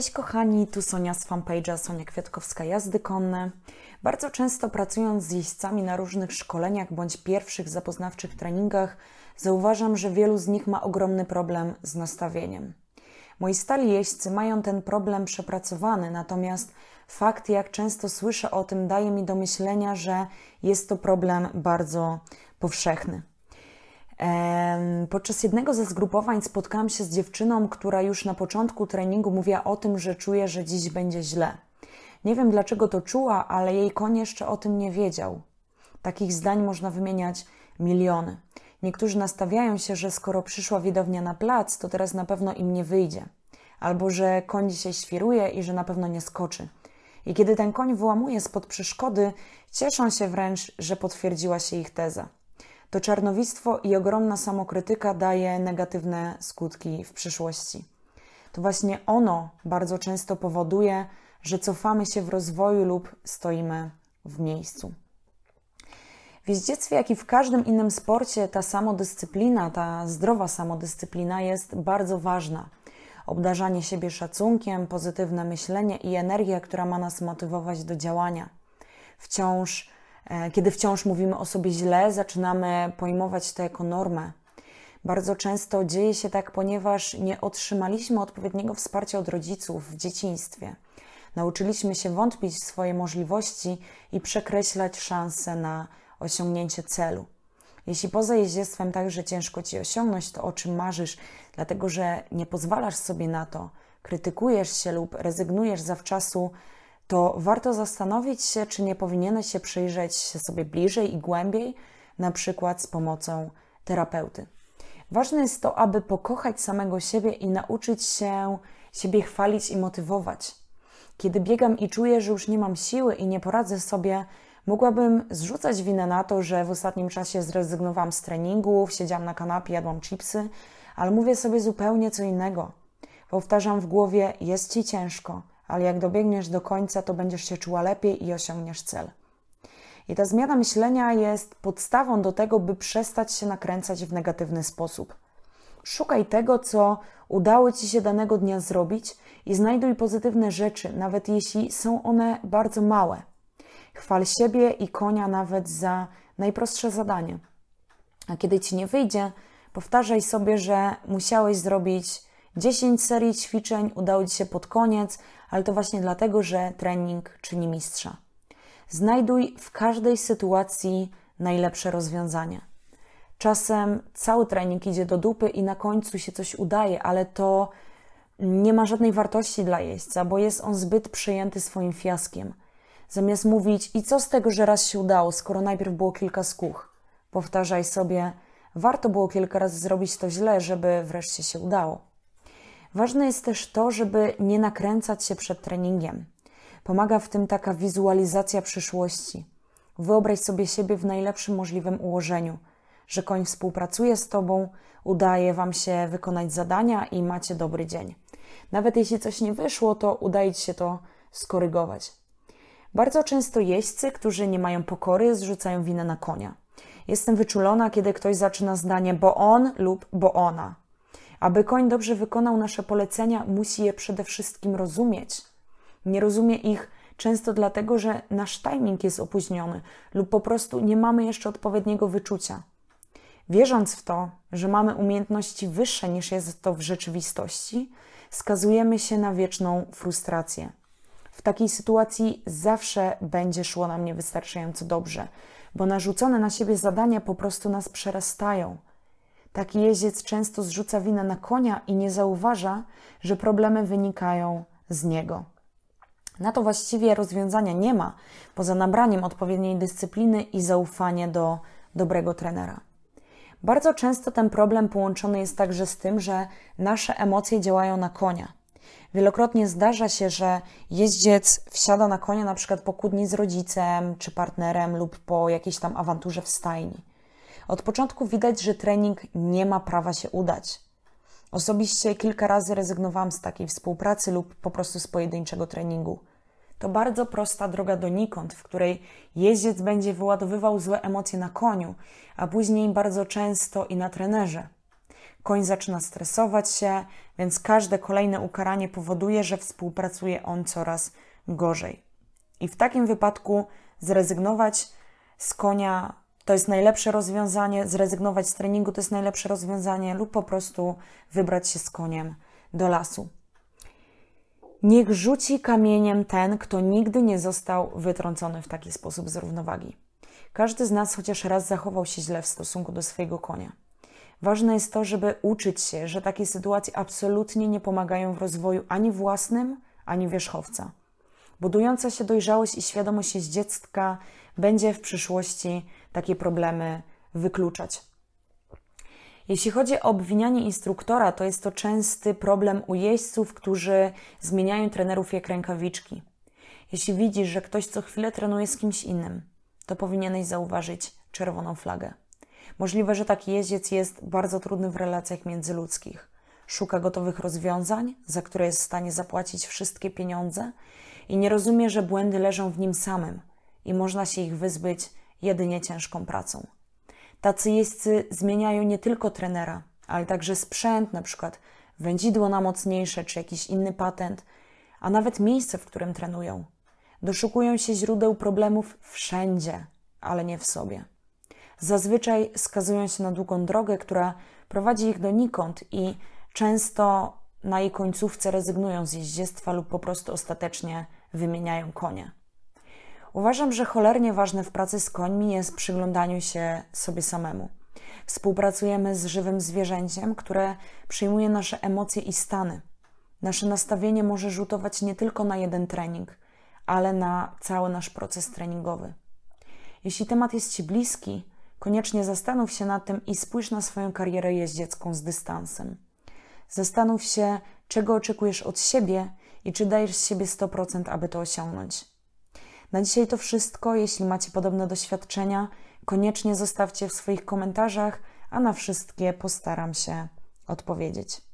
Cześć kochani, tu Sonia z fanpage'a Sonia Kwiatkowska Jazdy Konne. Bardzo często pracując z jeźdźcami na różnych szkoleniach bądź pierwszych zapoznawczych treningach, zauważam, że wielu z nich ma ogromny problem z nastawieniem. Moi stali jeźdźcy mają ten problem przepracowany, natomiast fakt, jak często słyszę o tym, daje mi do myślenia, że jest to problem bardzo powszechny. Podczas jednego ze zgrupowań spotkałam się z dziewczyną, która już na początku treningu mówiła o tym, że czuje, że dziś będzie źle. Nie wiem dlaczego to czuła, ale jej koń jeszcze o tym nie wiedział. Takich zdań można wymieniać miliony. Niektórzy nastawiają się, że skoro przyszła widownia na plac, to teraz na pewno im nie wyjdzie. Albo że koń się świruje i że na pewno nie skoczy. I kiedy ten koń wyłamuje spod przeszkody, cieszą się wręcz, że potwierdziła się ich teza to czarnowictwo i ogromna samokrytyka daje negatywne skutki w przyszłości. To właśnie ono bardzo często powoduje, że cofamy się w rozwoju lub stoimy w miejscu. W jeździectwie, jak i w każdym innym sporcie, ta samodyscyplina, ta zdrowa samodyscyplina jest bardzo ważna. Obdarzanie siebie szacunkiem, pozytywne myślenie i energia, która ma nas motywować do działania. Wciąż E, kiedy wciąż mówimy o sobie źle, zaczynamy pojmować to jako normę. Bardzo często dzieje się tak, ponieważ nie otrzymaliśmy odpowiedniego wsparcia od rodziców w dzieciństwie. Nauczyliśmy się wątpić w swoje możliwości i przekreślać szanse na osiągnięcie celu. Jeśli poza jeździectwem także ciężko ci osiągnąć to, o czym marzysz, dlatego że nie pozwalasz sobie na to, krytykujesz się lub rezygnujesz zawczasu to warto zastanowić się, czy nie powinieneś się przyjrzeć sobie bliżej i głębiej, na przykład z pomocą terapeuty. Ważne jest to, aby pokochać samego siebie i nauczyć się siebie chwalić i motywować. Kiedy biegam i czuję, że już nie mam siły i nie poradzę sobie, mogłabym zrzucać winę na to, że w ostatnim czasie zrezygnowałam z treningów, siedziałam na kanapie, jadłam chipsy, ale mówię sobie zupełnie co innego. Powtarzam w głowie: jest ci ciężko, ale jak dobiegniesz do końca, to będziesz się czuła lepiej i osiągniesz cel. I ta zmiana myślenia jest podstawą do tego, by przestać się nakręcać w negatywny sposób. Szukaj tego, co udało Ci się danego dnia zrobić i znajduj pozytywne rzeczy, nawet jeśli są one bardzo małe. Chwal siebie i konia nawet za najprostsze zadanie. A kiedy Ci nie wyjdzie, powtarzaj sobie, że musiałeś zrobić 10 serii ćwiczeń udało Ci się pod koniec, ale to właśnie dlatego, że trening czyni mistrza. Znajduj w każdej sytuacji najlepsze rozwiązanie. Czasem cały trening idzie do dupy i na końcu się coś udaje, ale to nie ma żadnej wartości dla jeźdźca, bo jest on zbyt przejęty swoim fiaskiem. Zamiast mówić, i co z tego, że raz się udało, skoro najpierw było kilka skuch, powtarzaj sobie, warto było kilka razy zrobić to źle, żeby wreszcie się udało. Ważne jest też to, żeby nie nakręcać się przed treningiem. Pomaga w tym taka wizualizacja przyszłości. Wyobraź sobie siebie w najlepszym możliwym ułożeniu, że koń współpracuje z tobą, udaje wam się wykonać zadania i macie dobry dzień. Nawet jeśli coś nie wyszło, to udaje ci się to skorygować. Bardzo często jeźdźcy, którzy nie mają pokory, zrzucają winę na konia. Jestem wyczulona, kiedy ktoś zaczyna zdanie bo on lub bo ona. Aby koń dobrze wykonał nasze polecenia, musi je przede wszystkim rozumieć. Nie rozumie ich często dlatego, że nasz timing jest opóźniony lub po prostu nie mamy jeszcze odpowiedniego wyczucia. Wierząc w to, że mamy umiejętności wyższe niż jest to w rzeczywistości, skazujemy się na wieczną frustrację. W takiej sytuacji zawsze będzie szło nam niewystarczająco dobrze, bo narzucone na siebie zadania po prostu nas przerastają. Taki jeździec często zrzuca winę na konia i nie zauważa, że problemy wynikają z niego. Na to właściwie rozwiązania nie ma, poza nabraniem odpowiedniej dyscypliny i zaufanie do dobrego trenera. Bardzo często ten problem połączony jest także z tym, że nasze emocje działają na konia. Wielokrotnie zdarza się, że jeździec wsiada na konia na przykład po kłótni z rodzicem czy partnerem lub po jakiejś tam awanturze w stajni. Od początku widać, że trening nie ma prawa się udać. Osobiście kilka razy rezygnowałam z takiej współpracy lub po prostu z pojedynczego treningu. To bardzo prosta droga donikąd, w której jeździec będzie wyładowywał złe emocje na koniu, a później bardzo często i na trenerze. Koń zaczyna stresować się, więc każde kolejne ukaranie powoduje, że współpracuje on coraz gorzej. I w takim wypadku zrezygnować z konia to jest najlepsze rozwiązanie, zrezygnować z treningu to jest najlepsze rozwiązanie, lub po prostu wybrać się z koniem do lasu. Niech rzuci kamieniem ten, kto nigdy nie został wytrącony w taki sposób z równowagi. Każdy z nas chociaż raz zachował się źle w stosunku do swojego konia. Ważne jest to, żeby uczyć się, że takie sytuacje absolutnie nie pomagają w rozwoju ani własnym, ani wierzchowca. Budująca się dojrzałość i świadomość jest dziecka będzie w przyszłości takie problemy wykluczać. Jeśli chodzi o obwinianie instruktora, to jest to częsty problem u jeźdźców, którzy zmieniają trenerów jak rękawiczki. Jeśli widzisz, że ktoś co chwilę trenuje z kimś innym, to powinieneś zauważyć czerwoną flagę. Możliwe, że taki jeździec jest bardzo trudny w relacjach międzyludzkich. Szuka gotowych rozwiązań, za które jest w stanie zapłacić wszystkie pieniądze i nie rozumie, że błędy leżą w nim samym – i można się ich wyzbyć jedynie ciężką pracą. Tacy jeźdźcy zmieniają nie tylko trenera, ale także sprzęt, na przykład wędzidło na mocniejsze czy jakiś inny patent, a nawet miejsce, w którym trenują. Doszukują się źródeł problemów wszędzie, ale nie w sobie. Zazwyczaj skazują się na długą drogę, która prowadzi ich donikąd i często na jej końcówce rezygnują z jeździectwa lub po prostu ostatecznie wymieniają konie. Uważam, że cholernie ważne w pracy z końmi jest przyglądaniu się sobie samemu. Współpracujemy z żywym zwierzęciem, które przyjmuje nasze emocje i stany. Nasze nastawienie może rzutować nie tylko na jeden trening, ale na cały nasz proces treningowy. Jeśli temat jest Ci bliski, koniecznie zastanów się nad tym i spójrz na swoją karierę jeździecką z dystansem. Zastanów się, czego oczekujesz od siebie i czy dajesz z siebie 100%, aby to osiągnąć. Na dzisiaj to wszystko. Jeśli macie podobne doświadczenia, koniecznie zostawcie w swoich komentarzach, a na wszystkie postaram się odpowiedzieć.